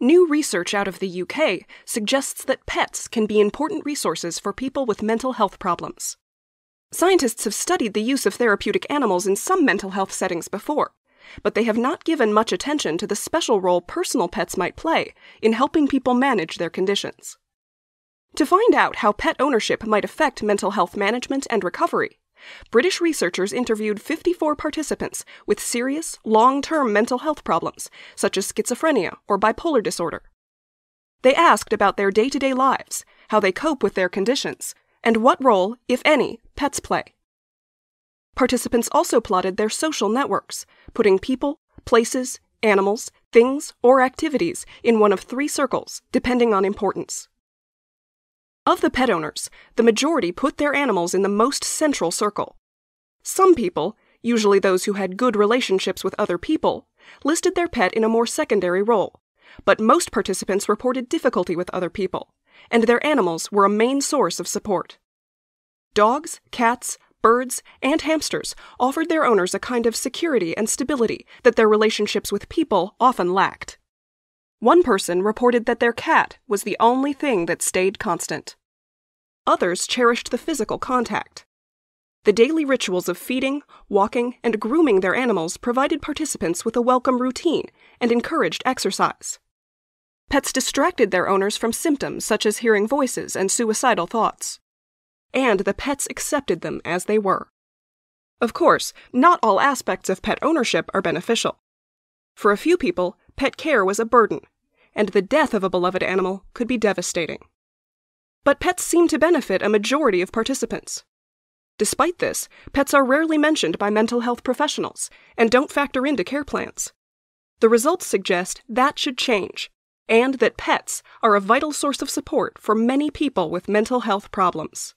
New research out of the UK suggests that pets can be important resources for people with mental health problems. Scientists have studied the use of therapeutic animals in some mental health settings before, but they have not given much attention to the special role personal pets might play in helping people manage their conditions. To find out how pet ownership might affect mental health management and recovery, British researchers interviewed 54 participants with serious, long term mental health problems, such as schizophrenia or bipolar disorder. They asked about their day to day lives, how they cope with their conditions, and what role, if any, pets play. Participants also plotted their social networks, putting people, places, animals, things, or activities in one of three circles, depending on importance. Of the pet owners, the majority put their animals in the most central circle. Some people, usually those who had good relationships with other people, listed their pet in a more secondary role, but most participants reported difficulty with other people, and their animals were a main source of support. Dogs, cats, birds, and hamsters offered their owners a kind of security and stability that their relationships with people often lacked. One person reported that their cat was the only thing that stayed constant. Others cherished the physical contact. The daily rituals of feeding, walking, and grooming their animals provided participants with a welcome routine and encouraged exercise. Pets distracted their owners from symptoms such as hearing voices and suicidal thoughts. And the pets accepted them as they were. Of course, not all aspects of pet ownership are beneficial. For a few people, pet care was a burden, and the death of a beloved animal could be devastating. But pets seem to benefit a majority of participants. Despite this, pets are rarely mentioned by mental health professionals and don't factor into care plans. The results suggest that should change, and that pets are a vital source of support for many people with mental health problems.